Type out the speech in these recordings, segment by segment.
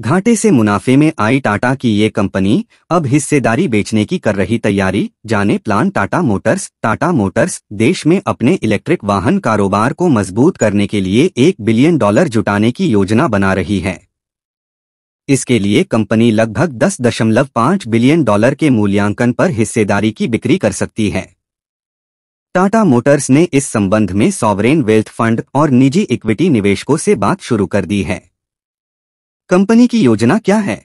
घाटे से मुनाफे में आई टाटा की ये कंपनी अब हिस्सेदारी बेचने की कर रही तैयारी जाने plan Tata Motors Tata Motors देश में अपने इलेक्ट्रिक वाहन कारोबार को मजबूत करने के लिए एक बिलियन डॉलर जुटाने की योजना बना रही है इसके लिए कंपनी लगभग 10.5 बिलियन डॉलर के मूल्यांकन पर हिस्सेदारी की बिक्री कर सकती है टाटा मोटर्स ने इस संबंध में सॉवरेन वेल्थ फंड और निजी इक्विटी निवेशकों से बात शुरू कर दी है कंपनी की योजना क्या है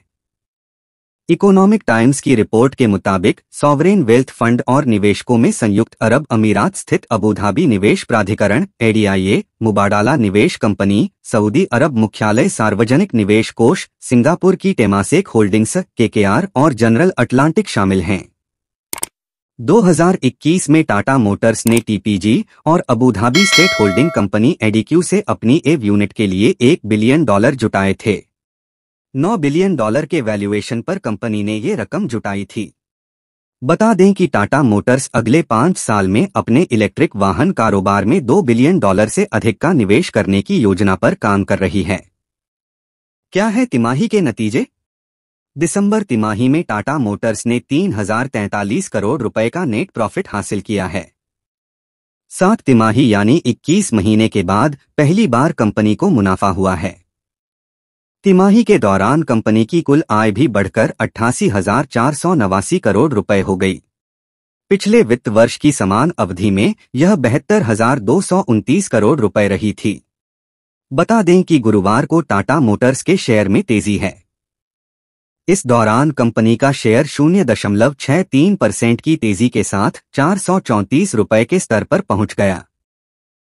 इकोनॉमिक टाइम्स की रिपोर्ट के मुताबिक सॉवरेन वेल्थ फंड और निवेशकों में संयुक्त अरब अमीरात स्थित अबूधाबी निवेश प्राधिकरण एडीआईए मुबाडाला निवेश कंपनी सऊदी अरब मुख्यालय सार्वजनिक निवेश कोष सिंगापुर की टेमासेक होल्डिंग्स केकेआर और जनरल अटलांटिक शामिल हैं 2021 में टाटा मोटर्स ने टीपीजी और Abu Dhabi State Holding Company ADQ से अपनी एव यूनिट के लिए एक बिलियन डॉलर जुटाए थे 9 बिलियन डॉलर के वैल्यूएशन पर कंपनी ने ये रकम जुटाई थी बता दें कि टाटा मोटर्स अगले पांच साल में अपने इलेक्ट्रिक वाहन कारोबार में दो बिलियन डॉलर से अधिक का निवेश करने की योजना पर काम कर रही है क्या है तिमाही के नतीजे दिसंबर तिमाही में टाटा मोटर्स ने तीन करोड़ रुपए का नेट प्रॉफिट हासिल किया है सात तिमाही यानी 21 महीने के बाद पहली बार कंपनी को मुनाफा हुआ है तिमाही के दौरान कंपनी की कुल आय भी बढ़कर अट्ठासी हजार चार सौ नवासी करोड़ रुपए हो गई पिछले वित्त वर्ष की समान अवधि में यह बहत्तर हजार दो सौ उनतीस करोड़ रुपए रही थी बता दें कि गुरुवार को टाटा मोटर्स के शेयर में तेजी है इस दौरान कंपनी का शेयर शून्य दशमलव छह तीन परसेंट की तेजी के साथ चार सौ चौंतीस रुपए के स्तर पर पहुंच गया